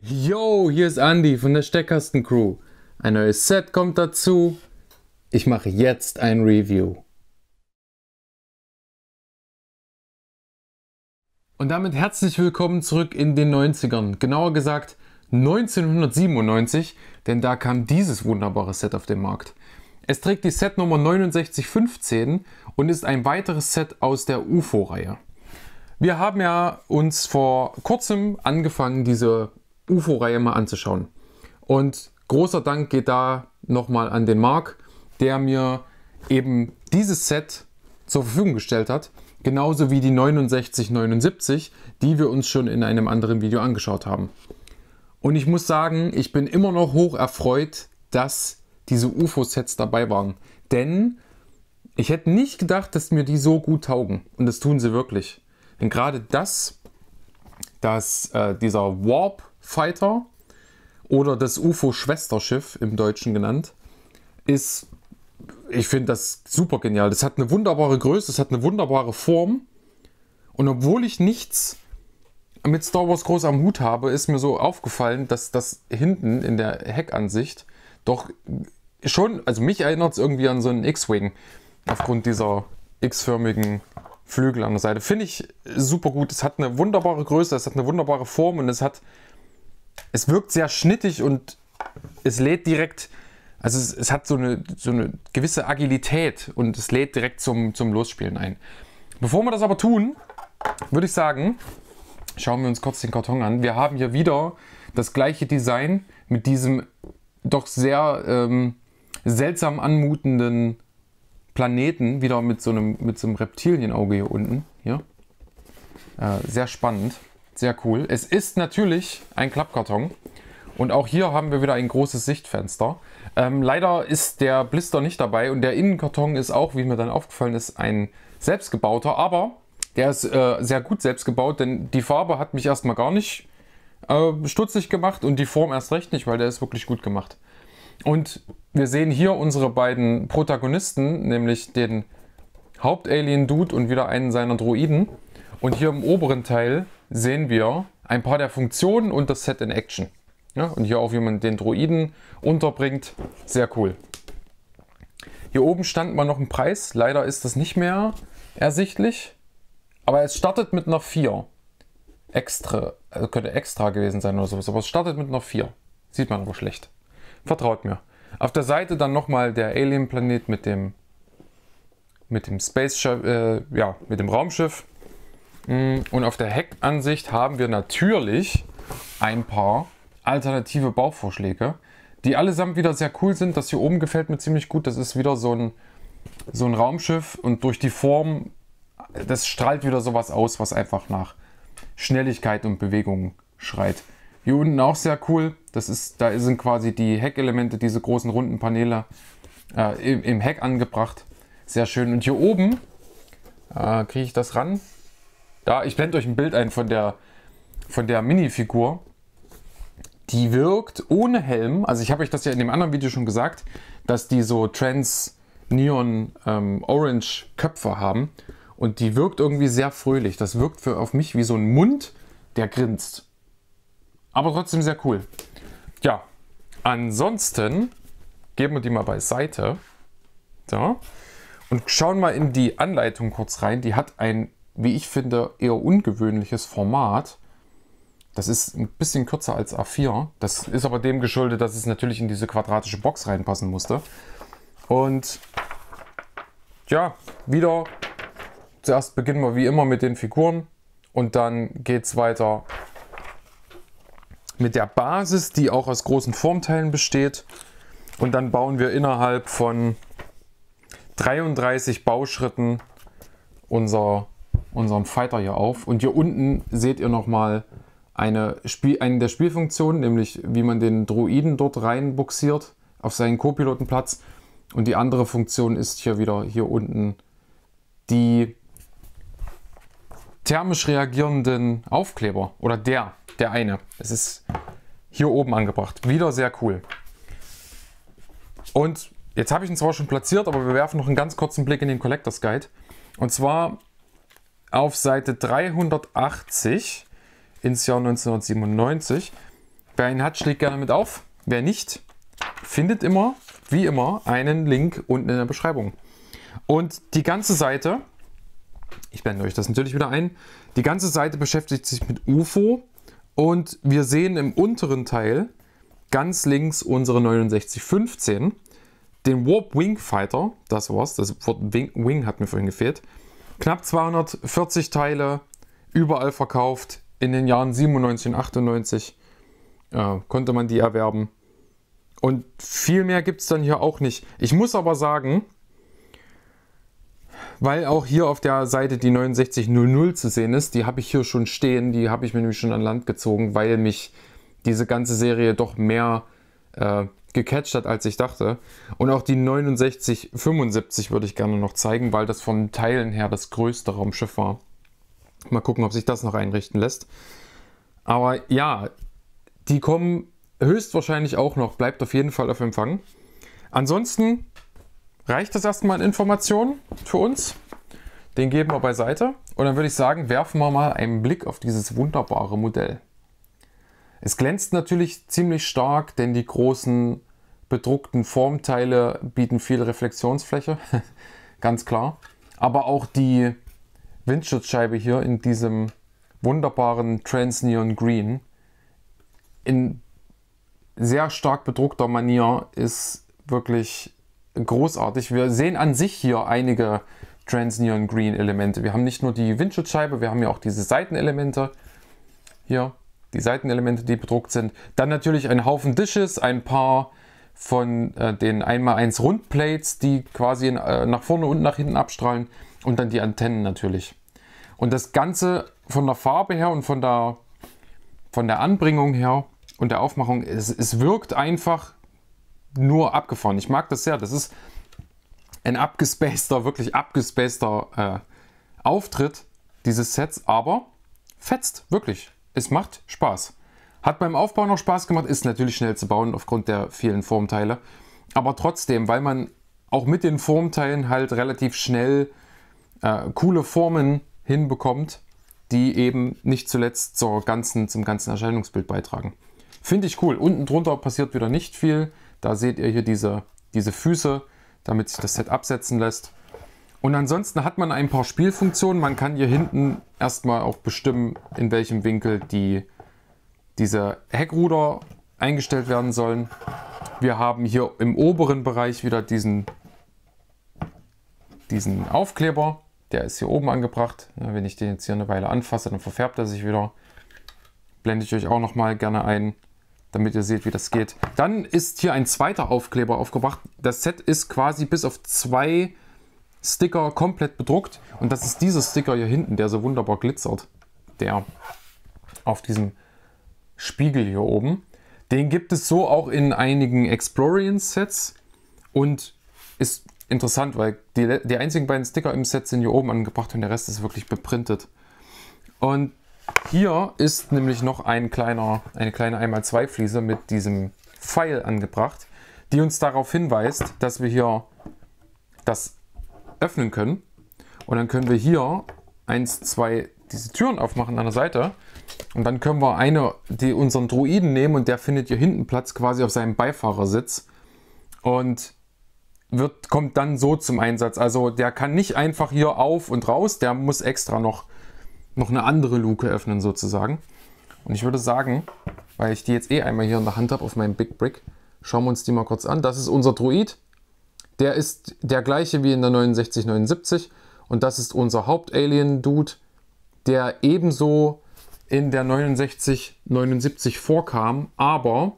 Yo, hier ist Andy von der Steckkasten Crew. Ein neues Set kommt dazu. Ich mache jetzt ein Review. Und damit herzlich willkommen zurück in den 90ern. Genauer gesagt 1997, denn da kam dieses wunderbare Set auf den Markt. Es trägt die Setnummer 6915 und ist ein weiteres Set aus der UFO-Reihe. Wir haben ja uns vor kurzem angefangen, diese UFO-Reihe mal anzuschauen. Und großer Dank geht da nochmal an den Marc, der mir eben dieses Set zur Verfügung gestellt hat. Genauso wie die 6979, die wir uns schon in einem anderen Video angeschaut haben. Und ich muss sagen, ich bin immer noch hoch erfreut, dass diese UFO-Sets dabei waren. Denn ich hätte nicht gedacht, dass mir die so gut taugen. Und das tun sie wirklich. Denn gerade das, dass äh, dieser Warp Fighter oder das UFO-Schwesterschiff im Deutschen genannt, ist, ich finde das super genial. Das hat eine wunderbare Größe, es hat eine wunderbare Form. Und obwohl ich nichts mit Star Wars groß am Hut habe, ist mir so aufgefallen, dass das hinten in der Heckansicht doch schon, also mich erinnert es irgendwie an so einen X-Wing aufgrund dieser x-förmigen Flügel an der Seite. Finde ich super gut. Es hat eine wunderbare Größe, es hat eine wunderbare Form und es hat es wirkt sehr schnittig und es lädt direkt, also es, es hat so eine, so eine gewisse Agilität und es lädt direkt zum, zum Losspielen ein. Bevor wir das aber tun, würde ich sagen, schauen wir uns kurz den Karton an. Wir haben hier wieder das gleiche Design mit diesem doch sehr ähm, seltsam anmutenden Planeten, wieder mit so einem, mit so einem Reptilienauge hier unten. Hier. Äh, sehr spannend. Sehr cool. Es ist natürlich ein Klappkarton. Und auch hier haben wir wieder ein großes Sichtfenster. Ähm, leider ist der Blister nicht dabei und der Innenkarton ist auch, wie mir dann aufgefallen ist, ein selbstgebauter. Aber der ist äh, sehr gut selbstgebaut, denn die Farbe hat mich erstmal gar nicht äh, stutzig gemacht und die Form erst recht nicht, weil der ist wirklich gut gemacht. Und wir sehen hier unsere beiden Protagonisten, nämlich den Hauptalien-Dude und wieder einen seiner Droiden. Und hier im oberen Teil sehen wir ein paar der Funktionen und das Set in Action. Ja, und hier auch, wie man den Droiden unterbringt. Sehr cool. Hier oben stand mal noch ein Preis. Leider ist das nicht mehr ersichtlich. Aber es startet mit einer 4. Extra, also könnte extra gewesen sein oder sowas. Aber es startet mit einer 4. Sieht man aber schlecht. Vertraut mir. Auf der Seite dann nochmal der Alien-Planet mit dem, mit dem Space, äh, ja, mit dem Raumschiff. Mm, und auf der Heckansicht haben wir natürlich ein paar alternative Bauvorschläge, die allesamt wieder sehr cool sind. Das hier oben gefällt mir ziemlich gut. Das ist wieder so ein, so ein Raumschiff und durch die Form, das strahlt wieder sowas aus, was einfach nach Schnelligkeit und Bewegung schreit. Hier unten auch sehr cool. Das ist, da sind quasi die Heckelemente, diese großen runden Paneele äh, im, im Heck angebracht. Sehr schön. Und hier oben äh, kriege ich das ran. Da, ich blende euch ein Bild ein von der, von der Minifigur. Die wirkt ohne Helm, also ich habe euch das ja in dem anderen Video schon gesagt, dass die so Trans-Neon-Orange-Köpfe ähm, haben. Und die wirkt irgendwie sehr fröhlich. Das wirkt für, auf mich wie so ein Mund, der grinst. Aber trotzdem sehr cool. Ja, ansonsten geben wir die mal beiseite. So. Und schauen mal in die Anleitung kurz rein. Die hat ein wie ich finde, eher ungewöhnliches Format. Das ist ein bisschen kürzer als A4. Das ist aber dem geschuldet, dass es natürlich in diese quadratische Box reinpassen musste. Und ja, wieder zuerst beginnen wir wie immer mit den Figuren und dann geht es weiter mit der Basis, die auch aus großen Formteilen besteht. Und dann bauen wir innerhalb von 33 Bauschritten unser unserem Fighter hier auf. Und hier unten seht ihr nochmal eine, Spiel, eine der Spielfunktionen, nämlich wie man den Druiden dort reinbuxiert auf seinen Co-Pilotenplatz. Und die andere Funktion ist hier wieder hier unten die thermisch reagierenden Aufkleber oder der, der eine. Es ist hier oben angebracht. Wieder sehr cool. Und jetzt habe ich ihn zwar schon platziert, aber wir werfen noch einen ganz kurzen Blick in den Collectors Guide. Und zwar auf Seite 380 ins Jahr 1997. Wer ihn hat, schlägt gerne mit auf. Wer nicht, findet immer, wie immer, einen Link unten in der Beschreibung. Und die ganze Seite, ich blende euch das natürlich wieder ein, die ganze Seite beschäftigt sich mit UFO und wir sehen im unteren Teil ganz links unsere 6915, den Warp Wing Fighter, das war's, das Wort Wing, Wing hat mir vorhin gefehlt, Knapp 240 Teile, überall verkauft. In den Jahren 97, 98 äh, konnte man die erwerben. Und viel mehr gibt es dann hier auch nicht. Ich muss aber sagen, weil auch hier auf der Seite die 6900 zu sehen ist, die habe ich hier schon stehen, die habe ich mir nämlich schon an Land gezogen, weil mich diese ganze Serie doch mehr äh, gecatcht hat, als ich dachte. Und auch die 6975 würde ich gerne noch zeigen, weil das von Teilen her das größte Raumschiff war. Mal gucken, ob sich das noch einrichten lässt. Aber ja, die kommen höchstwahrscheinlich auch noch. Bleibt auf jeden Fall auf Empfang. Ansonsten reicht das erstmal an Informationen für uns. Den geben wir beiseite. Und dann würde ich sagen, werfen wir mal einen Blick auf dieses wunderbare Modell. Es glänzt natürlich ziemlich stark, denn die großen bedruckten Formteile bieten viel Reflexionsfläche, ganz klar. Aber auch die Windschutzscheibe hier in diesem wunderbaren Transneon Green in sehr stark bedruckter Manier ist wirklich großartig. Wir sehen an sich hier einige Transneon Green Elemente. Wir haben nicht nur die Windschutzscheibe, wir haben ja auch diese Seitenelemente hier die Seitenelemente, die bedruckt sind. Dann natürlich ein Haufen Dishes, ein paar von äh, den 1x1 Rundplates, die quasi in, äh, nach vorne und nach hinten abstrahlen und dann die Antennen natürlich. Und das Ganze von der Farbe her und von der, von der Anbringung her und der Aufmachung, es, es wirkt einfach nur abgefahren. Ich mag das sehr. Das ist ein abgespaceter, wirklich abgespaceter äh, Auftritt dieses Sets, aber fetzt, wirklich es macht Spaß. Hat beim Aufbau noch Spaß gemacht, ist natürlich schnell zu bauen aufgrund der vielen Formteile. Aber trotzdem, weil man auch mit den Formteilen halt relativ schnell äh, coole Formen hinbekommt, die eben nicht zuletzt zur ganzen, zum ganzen Erscheinungsbild beitragen. Finde ich cool. Unten drunter passiert wieder nicht viel. Da seht ihr hier diese, diese Füße, damit sich das Set absetzen lässt. Und ansonsten hat man ein paar Spielfunktionen. Man kann hier hinten erstmal auch bestimmen, in welchem Winkel die, diese Heckruder eingestellt werden sollen. Wir haben hier im oberen Bereich wieder diesen, diesen Aufkleber. Der ist hier oben angebracht. Wenn ich den jetzt hier eine Weile anfasse, dann verfärbt er sich wieder. Blende ich euch auch nochmal gerne ein, damit ihr seht, wie das geht. Dann ist hier ein zweiter Aufkleber aufgebracht. Das Set ist quasi bis auf zwei Sticker komplett bedruckt. Und das ist dieser Sticker hier hinten, der so wunderbar glitzert. Der auf diesem Spiegel hier oben. Den gibt es so auch in einigen explorian sets und ist interessant, weil die, die einzigen beiden Sticker im Set sind hier oben angebracht und der Rest ist wirklich beprintet. Und hier ist nämlich noch ein kleiner, eine kleine 1x2-Fliese mit diesem Pfeil angebracht, die uns darauf hinweist, dass wir hier das öffnen können. Und dann können wir hier eins, zwei, diese Türen aufmachen an der Seite. Und dann können wir eine, die unseren Druiden nehmen und der findet hier hinten Platz quasi auf seinem Beifahrersitz. Und wird, kommt dann so zum Einsatz. Also der kann nicht einfach hier auf und raus, der muss extra noch, noch eine andere Luke öffnen sozusagen. Und ich würde sagen, weil ich die jetzt eh einmal hier in der Hand habe auf meinem Big Brick, schauen wir uns die mal kurz an. Das ist unser Druid. Der ist der gleiche wie in der 6979 und das ist unser Haupt-Alien-Dude, der ebenso in der 6979 vorkam, aber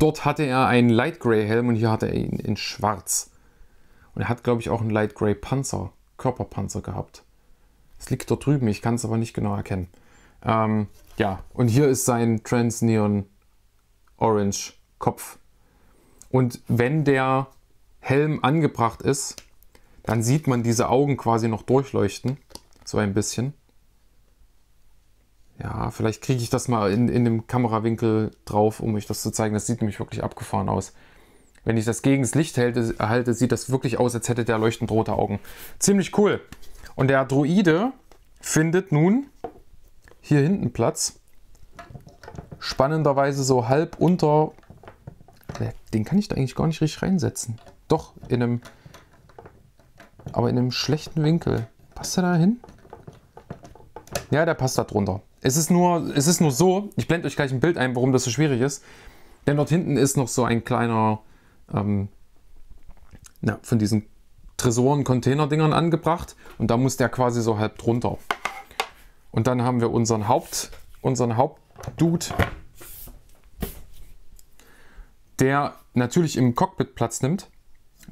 dort hatte er einen Light Grey Helm und hier hatte er ihn in schwarz. Und er hat, glaube ich, auch einen Light Grey Panzer, Körperpanzer gehabt. Es liegt dort drüben, ich kann es aber nicht genau erkennen. Ähm, ja, und hier ist sein Trans Neon Orange Kopf. Und wenn der Helm angebracht ist, dann sieht man diese Augen quasi noch durchleuchten. So ein bisschen. Ja, vielleicht kriege ich das mal in, in dem Kamerawinkel drauf, um euch das zu zeigen. Das sieht nämlich wirklich abgefahren aus. Wenn ich das gegen das Licht halte, halte sieht das wirklich aus, als hätte der leuchtend rote Augen. Ziemlich cool. Und der Droide findet nun hier hinten Platz. Spannenderweise so halb unter... Den kann ich da eigentlich gar nicht richtig reinsetzen. Doch, in einem. Aber in einem schlechten Winkel. Passt er da hin? Ja, der passt da drunter. Es ist nur, es ist nur so, ich blende euch gleich ein Bild ein, warum das so schwierig ist. Denn dort hinten ist noch so ein kleiner, ähm, na, von diesen Tresoren-Container-Dingern angebracht. Und da muss der quasi so halb drunter. Und dann haben wir unseren Haupt, unseren Hauptdude, der natürlich im Cockpit Platz nimmt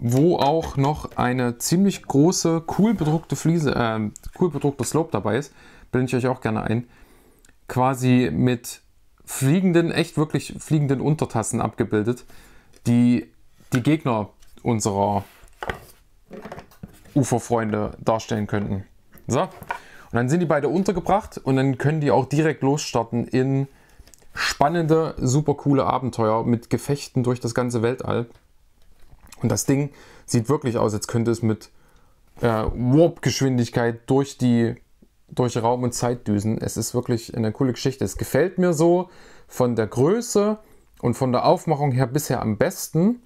wo auch noch eine ziemlich große, cool bedruckte Fliese, äh, cool bedruckter Slope dabei ist. Blende ich euch auch gerne ein. Quasi mit fliegenden, echt wirklich fliegenden Untertassen abgebildet, die die Gegner unserer Uferfreunde darstellen könnten. So, und dann sind die beide untergebracht und dann können die auch direkt losstarten in spannende, super coole Abenteuer mit Gefechten durch das ganze Weltall. Und das Ding sieht wirklich aus, als könnte es mit äh, Warp-Geschwindigkeit durch die durch Raum und Zeit düsen. Es ist wirklich eine coole Geschichte. Es gefällt mir so von der Größe und von der Aufmachung her bisher am besten.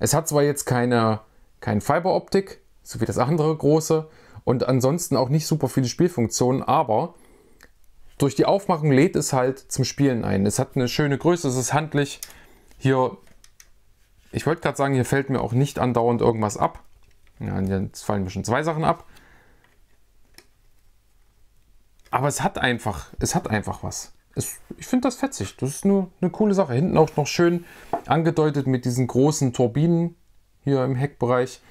Es hat zwar jetzt keine, keine Fiberoptik, so wie das andere große, und ansonsten auch nicht super viele Spielfunktionen, aber durch die Aufmachung lädt es halt zum Spielen ein. Es hat eine schöne Größe, es ist handlich. Hier ich wollte gerade sagen, hier fällt mir auch nicht andauernd irgendwas ab. Ja, jetzt fallen mir schon zwei Sachen ab. Aber es hat einfach, es hat einfach was. Es, ich finde das fetzig. Das ist nur eine coole Sache. Hinten auch noch schön angedeutet mit diesen großen Turbinen hier im Heckbereich.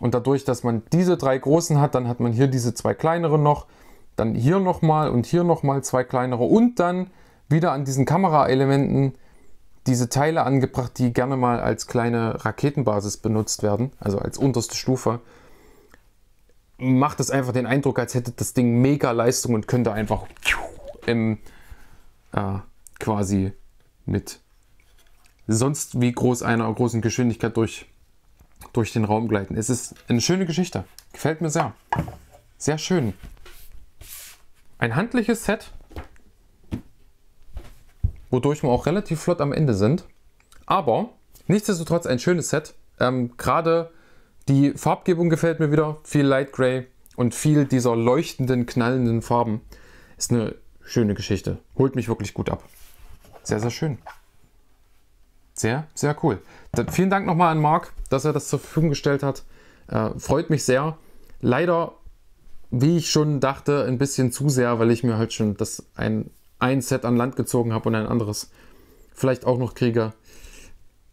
Und dadurch, dass man diese drei großen hat, dann hat man hier diese zwei kleineren noch, dann hier nochmal und hier nochmal zwei kleinere und dann wieder an diesen Kameraelementen diese Teile angebracht, die gerne mal als kleine Raketenbasis benutzt werden, also als unterste Stufe. Macht es einfach den Eindruck, als hätte das Ding mega Leistung und könnte einfach im, äh, quasi mit sonst wie groß einer großen Geschwindigkeit durch, durch den Raum gleiten. Es ist eine schöne Geschichte. Gefällt mir sehr. Sehr schön. Ein handliches Set wodurch wir auch relativ flott am Ende sind. Aber nichtsdestotrotz ein schönes Set. Ähm, Gerade die Farbgebung gefällt mir wieder. Viel Light Gray und viel dieser leuchtenden, knallenden Farben. Ist eine schöne Geschichte. Holt mich wirklich gut ab. Sehr, sehr schön. Sehr, sehr cool. Dann vielen Dank nochmal an Marc, dass er das zur Verfügung gestellt hat. Äh, freut mich sehr. Leider, wie ich schon dachte, ein bisschen zu sehr, weil ich mir halt schon das ein ein Set an Land gezogen habe und ein anderes vielleicht auch noch kriege.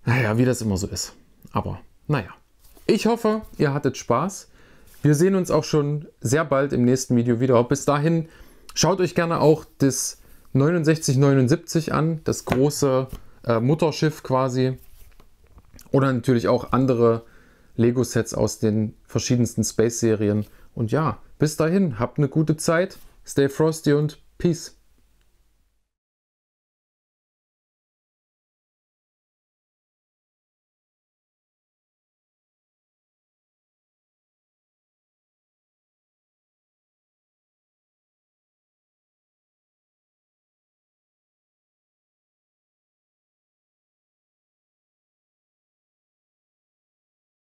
Naja, wie das immer so ist. Aber naja. Ich hoffe, ihr hattet Spaß. Wir sehen uns auch schon sehr bald im nächsten Video wieder. Bis dahin schaut euch gerne auch das 6979 an, das große äh, Mutterschiff quasi. Oder natürlich auch andere Lego-Sets aus den verschiedensten Space-Serien. Und ja, bis dahin, habt eine gute Zeit, stay frosty und peace.